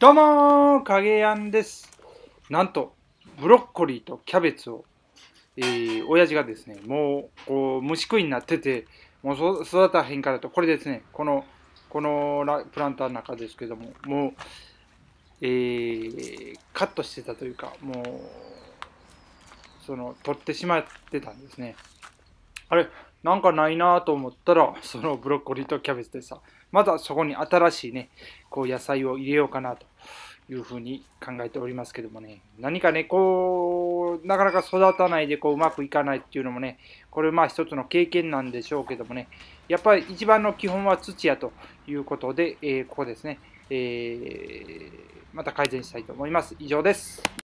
どうもー、影やんです。なんと、ブロッコリーとキャベツを、えー、親父がですね、もう、こう、虫食いになってて、もう育たへんからと、これですね、この、このプランターの中ですけども、もう、えー、カットしてたというか、もう、その、取ってしまってたんですね。あれなんかないなと思ったら、そのブロッコリーとキャベツでさ、まだそこに新しいね、こう野菜を入れようかなというふうに考えておりますけどもね、何かね、こう、なかなか育たないでこううまくいかないっていうのもね、これまあ一つの経験なんでしょうけどもね、やっぱり一番の基本は土やということで、えー、ここですね、えー、また改善したいと思います。以上です。